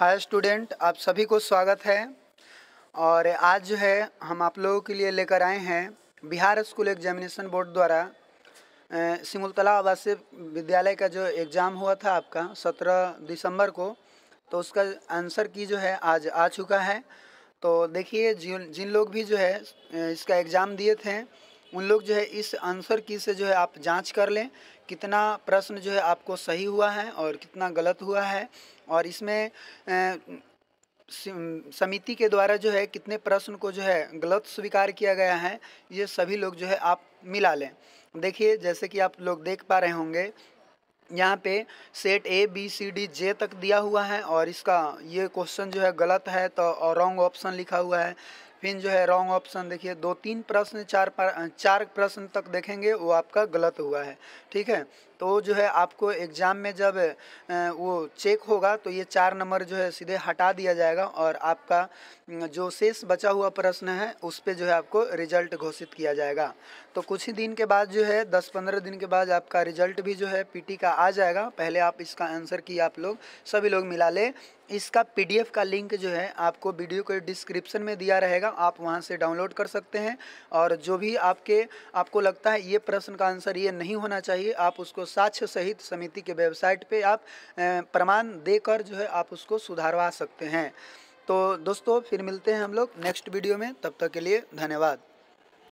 hi student आप सभी को स्वागत है और आज जो है हम आप लोगों के लिए लेकर आए हैं बिहार स्कूल एग्जामिनेशन बोर्ड द्वारा सिमुलतला आवासीय विद्यालय का जो एग्ज़ाम हुआ था आपका सत्रह दिसंबर को तो उसका आंसर की जो है आज आ चुका है तो देखिए जिन जिन लोग भी जो है इसका एग्ज़ाम दिए थे उन लोग जो है इस आंसर की से जो है आप जांच कर लें कितना प्रश्न जो है आपको सही हुआ है और कितना गलत हुआ है और इसमें समिति के द्वारा जो है कितने प्रश्न को जो है गलत स्वीकार किया गया है ये सभी लोग जो है आप मिला लें देखिए जैसे कि आप लोग देख पा रहे होंगे यहाँ पे set A B C D J तक दिया हुआ है और इसका ये क्वेश्चन जो है गलत है तो और रॉन्ग ऑप्शन लिखा हुआ है फिर जो है रॉन्ग ऑप्शन देखिए दो तीन प्रश्न चार चार प्रश्न तक देखेंगे वो आपका गलत हुआ है ठीक है तो जो है आपको एग्ज़ाम में जब वो चेक होगा तो ये चार नंबर जो है सीधे हटा दिया जाएगा और आपका जो शेष बचा हुआ प्रश्न है उस पर जो है आपको रिजल्ट घोषित किया जाएगा तो कुछ ही दिन के बाद जो है दस पंद्रह दिन के बाद आपका रिजल्ट भी जो है पी का आ जाएगा पहले आप इसका आंसर किए आप लोग सभी लोग मिला ले इसका पी का लिंक जो है आपको वीडियो के डिस्क्रिप्शन में दिया रहेगा है आप वहाँ से डाउनलोड कर सकते हैं और जो भी आपके आपको लगता है ये प्रश्न का आंसर ये नहीं होना चाहिए आप उसको साक्ष्य सहित समिति के वेबसाइट पर आप प्रमाण देकर जो है आप उसको सुधारवा सकते हैं तो दोस्तों फिर मिलते हैं हम लोग नेक्स्ट वीडियो में तब तक के लिए धन्यवाद